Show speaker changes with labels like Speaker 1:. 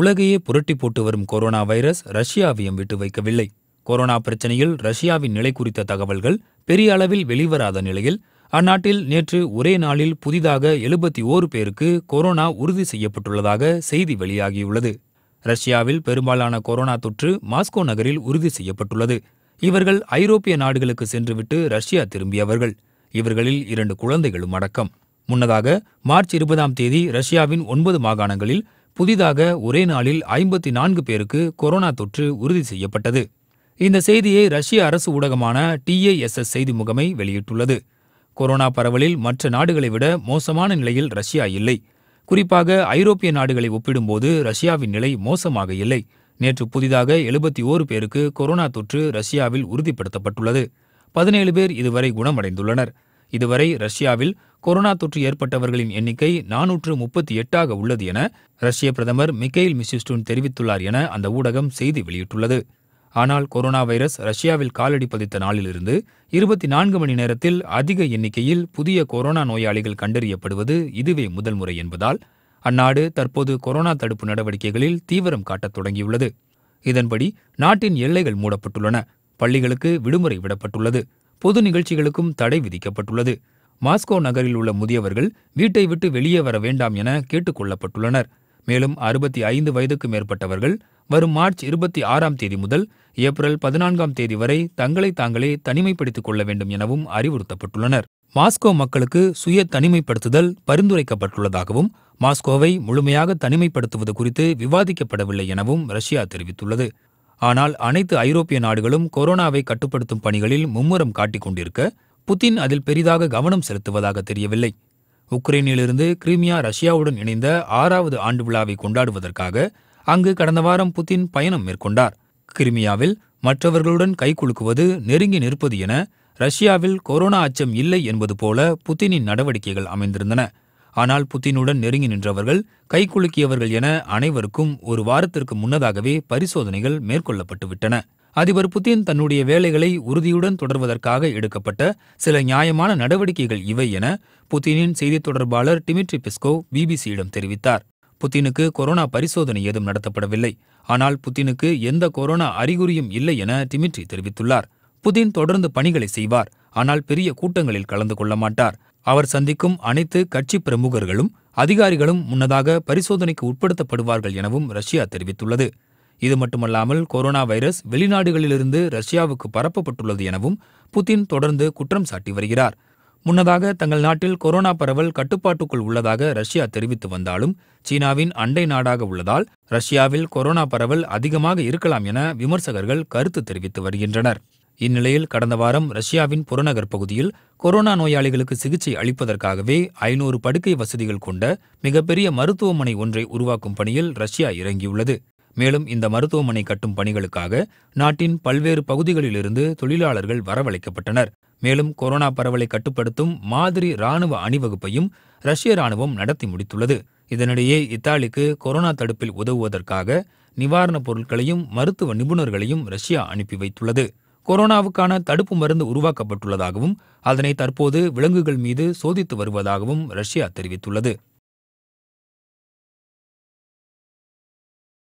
Speaker 1: உலகையே புரட்டி போட்டு வரும் கொரோனா வைரஸ் ரஷ்யாவையும் விட்டு வைக்கவில்லை கொரோனா பிரச்சனையில் ரஷ்யாவின் நிலை குறித்த தகவல்கள் பெரிய அளவில் வெளிவராத நிலையில் அந்நாட்டில் நேற்று ஒரே நாளில் புதிதாக எழுபத்தி ஓரு பேருக்கு கொரோனா உறுதி செய்யப்பட்டுள்ளதாக செய்தி வெளியாகியுள்ளது ரஷ்யாவில் பெரும்பாலான கொரோனா தொற்று மாஸ்கோ நகரில் உறுதி செய்யப்பட்டுள்ளது இவர்கள் ஐரோப்பிய நாடுகளுக்கு சென்றுவிட்டு ரஷ்யா திரும்பியவர்கள் இவர்களில் இரண்டு குழந்தைகளும் அடக்கம் முன்னதாக மார்ச் இருபதாம் தேதி ரஷ்யாவின் ஒன்பது மாகாணங்களில் புதிதாக ஒரே நாளில் ஐம்பத்தி நான்கு பேருக்கு கொரோனா தொற்று உறுதி செய்யப்பட்டது இந்த செய்தியை ரஷ்ய அரசு ஊடகமான டிஏஎஸ்எஸ் செய்தி முகமை வெளியிட்டுள்ளது கொரோனா பரவலில் மற்ற நாடுகளை விட மோசமான நிலையில் ரஷ்யா இல்லை குறிப்பாக ஐரோப்பிய நாடுகளை ஒப்பிடும்போது ரஷ்யாவின் நிலை மோசமாக இல்லை நேற்று புதிதாக எழுபத்தி ஓரு பேருக்கு கொரோனா தொற்று ரஷ்யாவில் உறுதிப்படுத்தப்பட்டுள்ளது பதினேழு பேர் இதுவரை குணமடைந்துள்ளனர் இதுவரை ரஷ்யாவில் கொரோனா தொற்று ஏற்பட்டவர்களின் எண்ணிக்கை நானூற்று முப்பத்தி எட்டாக உள்ளது என ரஷ்ய பிரதமர் மிக்கைல் மிசிஸ்டூன் தெரிவித்துள்ளார் என அந்த ஊடகம் செய்தி வெளியிட்டுள்ளது ஆனால் கொரோனா வைரஸ் ரஷ்யாவில் காலடி பதித்த நாளிலிருந்து இருபத்தி நான்கு மணி நேரத்தில் அதிக எண்ணிக்கையில் புதிய கொரோனா நோயாளிகள் கண்டறியப்படுவது இதுவே முதல் முறை என்பதால் அந்நாடு தற்போது கொரோனா தடுப்பு நடவடிக்கைகளில் தீவிரம் காட்டத் தொடங்கியுள்ளது இதன்படி நாட்டின் எல்லைகள் மூடப்பட்டுள்ளன பள்ளிகளுக்கு விடுமுறை விடப்பட்டுள்ளது பொது நிகழ்ச்சிகளுக்கும் தடை விதிக்கப்பட்டுள்ளது மாஸ்கோ நகரில் உள்ள முதியவர்கள் வீட்டை விட்டு வெளியே வர வேண்டாம் என கேட்டுக் கொள்ளப்பட்டுள்ளனர் மேலும் அறுபத்தி ஐந்து வயதுக்கு மேற்பட்டவர்கள் வரும் மார்ச் இருபத்தி ஆறாம் தேதி முதல் ஏப்ரல் பதினான்காம் தேதி வரை தங்களை தாங்களே தனிமைப்படுத்திக் கொள்ள வேண்டும் எனவும் அறிவுறுத்தப்பட்டுள்ளனர் மாஸ்கோ மக்களுக்கு சுய தனிமைப்படுத்துதல் பரிந்துரைக்கப்பட்டுள்ளதாகவும் மாஸ்கோவை முழுமையாக தனிமைப்படுத்துவது குறித்து விவாதிக்கப்படவில்லை எனவும் ரஷ்யா தெரிவித்துள்ளது ஆனால் அனைத்து ஐரோப்பிய நாடுகளும் கொரோனாவை கட்டுப்படுத்தும் பணிகளில் மும்முரம் காட்டிக் கொண்டிருக்க புதின் அதில் பெரிதாக கவனம் செலுத்துவதாக தெரியவில்லை உக்ரைனிலிருந்து கிரிமியா ரஷ்யாவுடன் இணைந்த ஆறாவது ஆண்டு விழாவை கொண்டாடுவதற்காக அங்கு கடந்த வாரம் புதின் பயணம் மேற்கொண்டார் கிரிமியாவில் மற்றவர்களுடன் கைகுலுக்குவது நெருங்கி நிற்பது என ரஷ்யாவில் கொரோனா அச்சம் இல்லை என்பது போல புதினின் நடவடிக்கைகள் அமைந்திருந்தன ஆனால் புதினுடன் நெருங்கி நின்றவர்கள் கைகுலுக்கியவர்கள் என அனைவருக்கும் ஒரு வாரத்திற்கு முன்னதாகவே பரிசோதனைகள் மேற்கொள்ளப்பட்டுவிட்டன அதிபர் புதின் தன்னுடைய வேலைகளை உறுதியுடன் தொடர்வதற்காக எடுக்கப்பட்ட சில நியாயமான நடவடிக்கைகள் இவை என புதினின் செய்தித் தொடர்பாளர் டிமிட்ரி பிஸ்கோ பிபிசியிடம் தெரிவித்தார் புத்தினுக்கு கொரோனா பரிசோதனை ஏதும் நடத்தப்படவில்லை ஆனால் புத்தினுக்கு எந்த கொரோனா அறிகுறியும் இல்லை என டிமிட்ரி தெரிவித்துள்ளார் புதின் தொடர்ந்து பணிகளை செய்வார் ஆனால் பெரிய கூட்டங்களில் கலந்து கொள்ள மாட்டார் அவர் சந்திக்கும் அனைத்து கட்சி பிரமுகர்களும் அதிகாரிகளும் முன்னதாக பரிசோதனைக்கு உட்படுத்தப்படுவார்கள் எனவும் ரஷ்யா தெரிவித்துள்ளது இது மட்டுமல்லாமல் கொரோனா வைரஸ் வெளிநாடுகளிலிருந்து ரஷ்யாவுக்கு பரப்பப்பட்டுள்ளது எனவும் புதின் தொடர்ந்து குற்றம் சாட்டி வருகிறார் முன்னதாக தங்கள் நாட்டில் கொரோனா பரவல் கட்டுப்பாட்டுக்குள் உள்ளதாக ரஷ்யா தெரிவித்து வந்தாலும் சீனாவின் அண்டை நாடாக உள்ளதால் ரஷ்யாவில் கொரோனா பரவல் அதிகமாக இருக்கலாம் என விமர்சகர்கள் கருத்து தெரிவித்து வருகின்றனர் இந்நிலையில் கடந்த வாரம் ரஷ்யாவின் புறநகர் பகுதியில் கொரோனா நோயாளிகளுக்கு சிகிச்சை அளிப்பதற்காகவே ஐநூறு படுக்கை வசதிகள் கொண்ட மிகப்பெரிய மருத்துவமனை ஒன்றை உருவாக்கும் பணியில் ரஷ்யா இறங்கியுள்ளது மேலும் இந்த மருத்துவமனை கட்டும் பணிகளுக்காக நாட்டின் பல்வேறு பகுதிகளிலிருந்து தொழிலாளர்கள் வரவழைக்கப்பட்டனர் மேலும் கொரோனா பரவலை கட்டுப்படுத்தும் மாதிரி ராணுவ அணிவகுப்பையும் ரஷ்ய ராணுவம் நடத்தி முடித்துள்ளது இதனிடையே இத்தாலிக்கு கொரோனா தடுப்பில் உதவுவதற்காக நிவாரணப் பொருட்களையும் மருத்துவ நிபுணர்களையும் ரஷ்யா அனுப்பி வைத்துள்ளது கொரோனாவுக்கான தடுப்பு மருந்து உருவாக்கப்பட்டுள்ளதாகவும் அதனை தற்போது விலங்குகள் மீது சோதித்து வருவதாகவும் ரஷ்யா தெரிவித்துள்ளது